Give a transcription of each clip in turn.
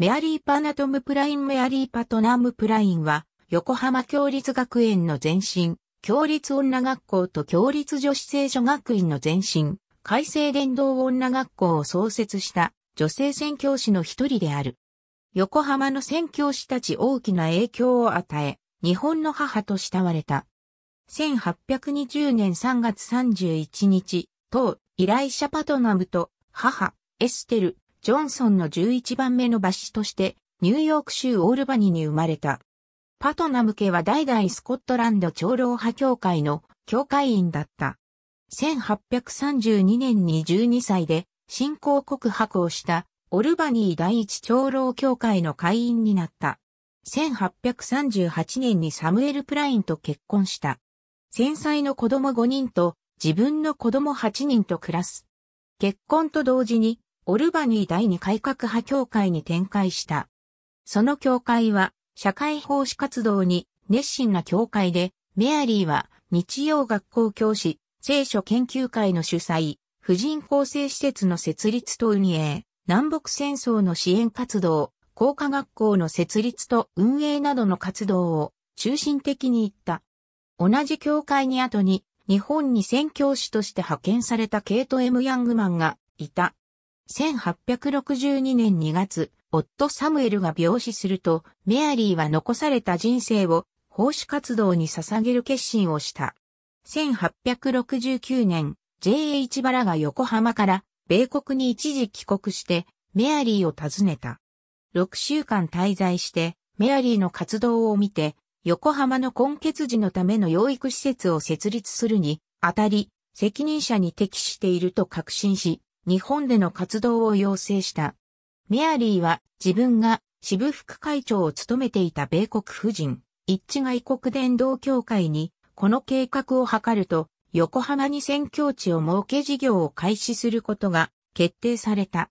メアリー・パナトム・プラインメアリー・パトナム・プラインは、横浜共立学園の前身、共立女学校と共立女子聖書学院の前身、改正伝道女学校を創設した女性宣教師の一人である。横浜の宣教師たち大きな影響を与え、日本の母と慕われた。1820年3月31日、当依頼者パトナムと母、エステル、ジョンソンの11番目の馬氏として、ニューヨーク州オールバニに生まれた。パトナム家は代々スコットランド長老派協会の教会員だった。1832年に12歳で新興告白をしたオルバニー第一長老協会の会員になった。1838年にサムエル・プラインと結婚した。戦災の子供5人と自分の子供8人と暮らす。結婚と同時にオルバニー第二改革派協会に展開した。その協会は、社会奉仕活動に熱心な協会で、メアリーは日曜学校教師、聖書研究会の主催、婦人構成施設の設立と運営、南北戦争の支援活動、工科学校の設立と運営などの活動を中心的に行った。同じ協会に後に日本に宣教師として派遣されたケイト・エム・ヤングマンがいた。1862年2月、夫サムエルが病死すると、メアリーは残された人生を奉仕活動に捧げる決心をした。1869年、J.H. バラが横浜から米国に一時帰国して、メアリーを訪ねた。6週間滞在して、メアリーの活動を見て、横浜の根血児のための養育施設を設立するに、あたり、責任者に適していると確信し、日本での活動を要請した。メアリーは自分が支部副会長を務めていた米国夫人、一致外国伝道協会にこの計画を図ると、横浜に宣教地を設け事業を開始することが決定された。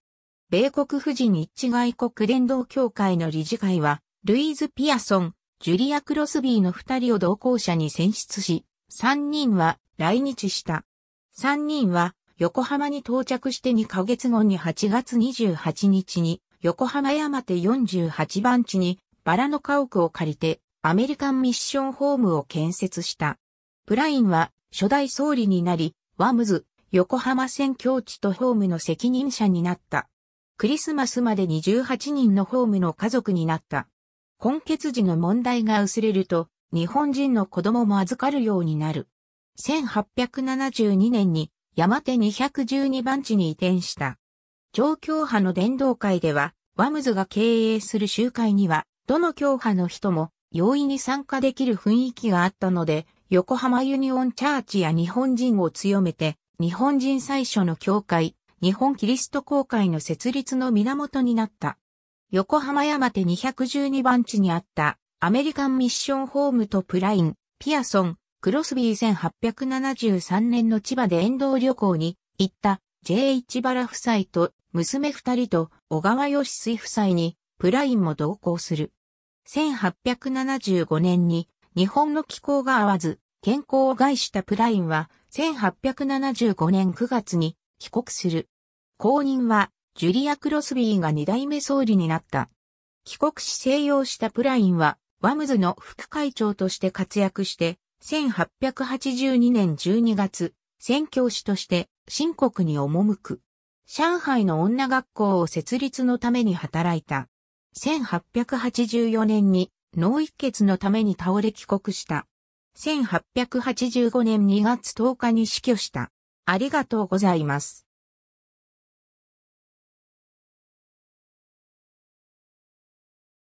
米国夫人一致外国伝道協会の理事会は、ルイーズ・ピアソン、ジュリア・クロスビーの二人を同行者に選出し、三人は来日した。三人は横浜に到着して2ヶ月後に8月28日に、横浜山手48番地に、バラの家屋を借りて、アメリカンミッションホームを建設した。プラインは、初代総理になり、ワムズ、横浜選挙地とホームの責任者になった。クリスマスまでに18人のホームの家族になった。根血時の問題が薄れると、日本人の子供も預かるようになる。1872年に山手212番地に移転した。上京派の伝道会では、ワムズが経営する集会には、どの教派の人も容易に参加できる雰囲気があったので、横浜ユニオンチャーチや日本人を強めて、日本人最初の教会、日本キリスト公会の設立の源になった。横浜山手212番地にあったアメリカンミッションホームとプライン、ピアソン、クロスビー1873年の千葉で沿道旅行に行った J.H. 原夫妻と娘二人と小川義水夫妻にプラインも同行する。1875年に日本の気候が合わず健康を害したプラインは1875年9月に帰国する。後任はジュリア・クロスビーが二代目総理になった。帰国し静養したプラインはワムズの副会長として活躍して1882年12月、宣教師として、新国に赴く。上海の女学校を設立のために働いた。1884年に脳一血のために倒れ帰国した。1885年2月10日に死去した。ありがとうございます。